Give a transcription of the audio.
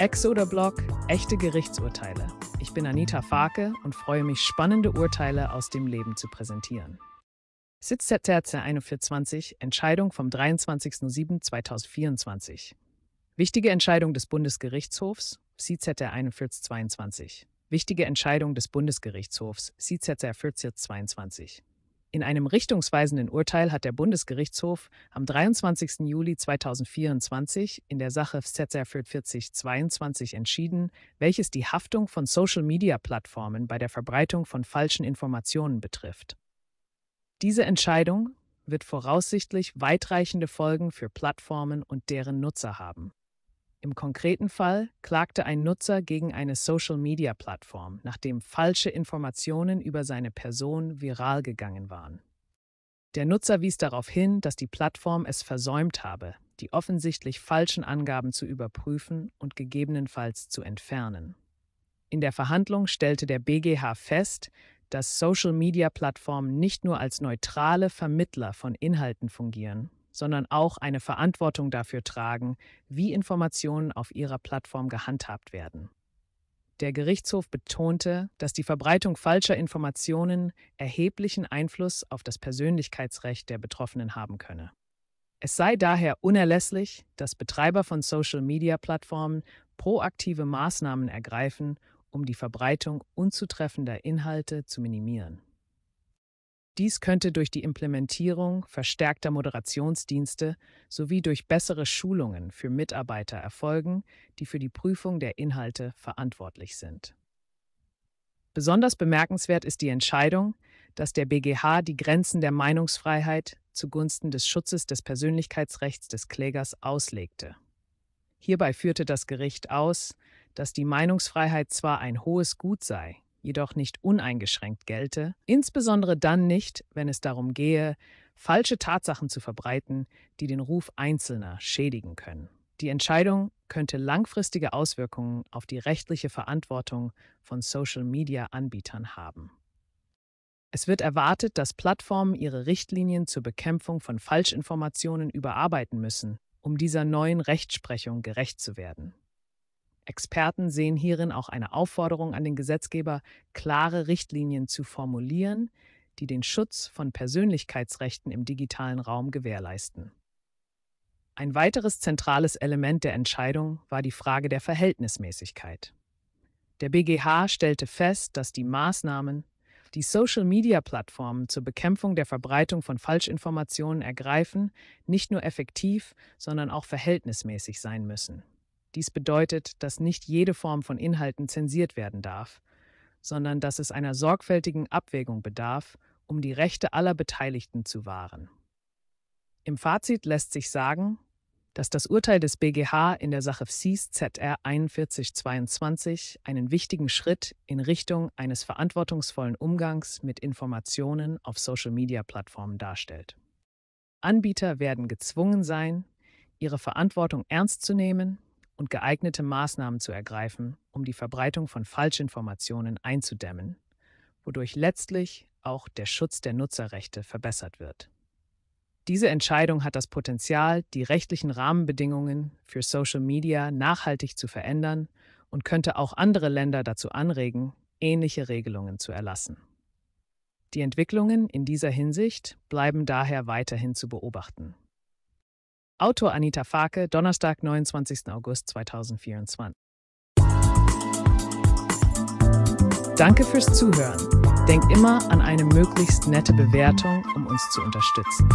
Exoder Blog, echte Gerichtsurteile. Ich bin Anita Farke und freue mich, spannende Urteile aus dem Leben zu präsentieren. Sitz Sitzterze 124, Entscheidung vom 23.07.2024. Wichtige Entscheidung des Bundesgerichtshofs, CZR 4122. Wichtige Entscheidung des Bundesgerichtshofs, CZR 4022. In einem richtungsweisenden Urteil hat der Bundesgerichtshof am 23. Juli 2024 in der Sache Setzer 4022 entschieden, welches die Haftung von Social-Media-Plattformen bei der Verbreitung von falschen Informationen betrifft. Diese Entscheidung wird voraussichtlich weitreichende Folgen für Plattformen und deren Nutzer haben. Im konkreten Fall klagte ein Nutzer gegen eine Social-Media-Plattform, nachdem falsche Informationen über seine Person viral gegangen waren. Der Nutzer wies darauf hin, dass die Plattform es versäumt habe, die offensichtlich falschen Angaben zu überprüfen und gegebenenfalls zu entfernen. In der Verhandlung stellte der BGH fest, dass Social-Media-Plattformen nicht nur als neutrale Vermittler von Inhalten fungieren, sondern auch eine Verantwortung dafür tragen, wie Informationen auf ihrer Plattform gehandhabt werden. Der Gerichtshof betonte, dass die Verbreitung falscher Informationen erheblichen Einfluss auf das Persönlichkeitsrecht der Betroffenen haben könne. Es sei daher unerlässlich, dass Betreiber von Social-Media-Plattformen proaktive Maßnahmen ergreifen, um die Verbreitung unzutreffender Inhalte zu minimieren. Dies könnte durch die Implementierung verstärkter Moderationsdienste sowie durch bessere Schulungen für Mitarbeiter erfolgen, die für die Prüfung der Inhalte verantwortlich sind. Besonders bemerkenswert ist die Entscheidung, dass der BGH die Grenzen der Meinungsfreiheit zugunsten des Schutzes des Persönlichkeitsrechts des Klägers auslegte. Hierbei führte das Gericht aus, dass die Meinungsfreiheit zwar ein hohes Gut sei, jedoch nicht uneingeschränkt gelte, insbesondere dann nicht, wenn es darum gehe, falsche Tatsachen zu verbreiten, die den Ruf Einzelner schädigen können. Die Entscheidung könnte langfristige Auswirkungen auf die rechtliche Verantwortung von Social-Media-Anbietern haben. Es wird erwartet, dass Plattformen ihre Richtlinien zur Bekämpfung von Falschinformationen überarbeiten müssen, um dieser neuen Rechtsprechung gerecht zu werden. Experten sehen hierin auch eine Aufforderung an den Gesetzgeber, klare Richtlinien zu formulieren, die den Schutz von Persönlichkeitsrechten im digitalen Raum gewährleisten. Ein weiteres zentrales Element der Entscheidung war die Frage der Verhältnismäßigkeit. Der BGH stellte fest, dass die Maßnahmen, die Social-Media-Plattformen zur Bekämpfung der Verbreitung von Falschinformationen ergreifen, nicht nur effektiv, sondern auch verhältnismäßig sein müssen. Dies bedeutet, dass nicht jede Form von Inhalten zensiert werden darf, sondern dass es einer sorgfältigen Abwägung bedarf, um die Rechte aller Beteiligten zu wahren. Im Fazit lässt sich sagen, dass das Urteil des BGH in der Sache FSIS ZR 4122 einen wichtigen Schritt in Richtung eines verantwortungsvollen Umgangs mit Informationen auf Social-Media-Plattformen darstellt. Anbieter werden gezwungen sein, ihre Verantwortung ernst zu nehmen und geeignete Maßnahmen zu ergreifen, um die Verbreitung von Falschinformationen einzudämmen, wodurch letztlich auch der Schutz der Nutzerrechte verbessert wird. Diese Entscheidung hat das Potenzial, die rechtlichen Rahmenbedingungen für Social Media nachhaltig zu verändern und könnte auch andere Länder dazu anregen, ähnliche Regelungen zu erlassen. Die Entwicklungen in dieser Hinsicht bleiben daher weiterhin zu beobachten. Autor Anita Farke, Donnerstag, 29. August 2024. Danke fürs Zuhören. Denk immer an eine möglichst nette Bewertung, um uns zu unterstützen.